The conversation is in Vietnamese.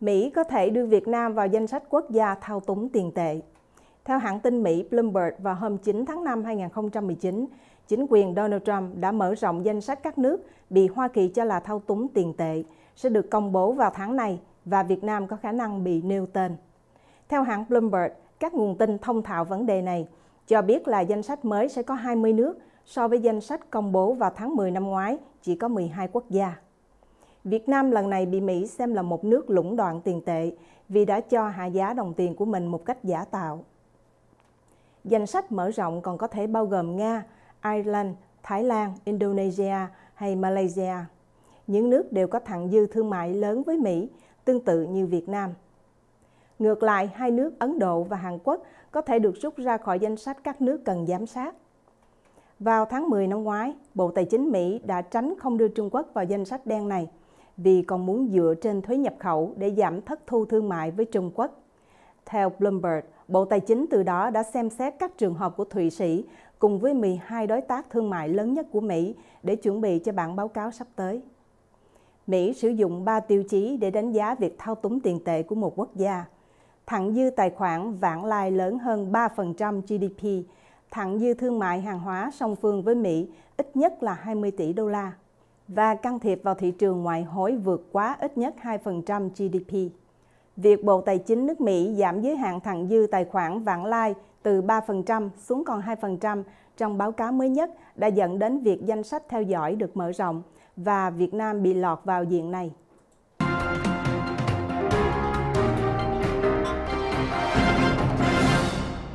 Mỹ có thể đưa Việt Nam vào danh sách quốc gia thao túng tiền tệ. Theo hãng tin Mỹ Bloomberg vào hôm 9 tháng 5 2019, chính quyền Donald Trump đã mở rộng danh sách các nước bị Hoa Kỳ cho là thao túng tiền tệ sẽ được công bố vào tháng này và Việt Nam có khả năng bị nêu tên. Theo hãng Bloomberg, các nguồn tin thông thạo vấn đề này cho biết là danh sách mới sẽ có 20 nước so với danh sách công bố vào tháng 10 năm ngoái chỉ có 12 quốc gia. Việt Nam lần này bị Mỹ xem là một nước lũng đoạn tiền tệ vì đã cho hạ giá đồng tiền của mình một cách giả tạo. Danh sách mở rộng còn có thể bao gồm Nga, Ireland, Thái Lan, Indonesia hay Malaysia. Những nước đều có thặng dư thương mại lớn với Mỹ, tương tự như Việt Nam. Ngược lại, hai nước Ấn Độ và Hàn Quốc có thể được rút ra khỏi danh sách các nước cần giám sát. Vào tháng 10 năm ngoái, Bộ Tài chính Mỹ đã tránh không đưa Trung Quốc vào danh sách đen này – vì còn muốn dựa trên thuế nhập khẩu để giảm thất thu thương mại với Trung Quốc. Theo Bloomberg, Bộ Tài chính từ đó đã xem xét các trường hợp của Thụy Sĩ cùng với 12 đối tác thương mại lớn nhất của Mỹ để chuẩn bị cho bản báo cáo sắp tới. Mỹ sử dụng 3 tiêu chí để đánh giá việc thao túng tiền tệ của một quốc gia. Thặng dư tài khoản vãng lai lớn hơn 3% GDP, thặng dư thương mại hàng hóa song phương với Mỹ ít nhất là 20 tỷ đô la và can thiệp vào thị trường ngoại hối vượt quá ít nhất 2% GDP. Việc Bộ Tài chính nước Mỹ giảm giới hạn thặng dư tài khoản vãng lai từ 3% xuống còn 2% trong báo cáo mới nhất đã dẫn đến việc danh sách theo dõi được mở rộng và Việt Nam bị lọt vào diện này.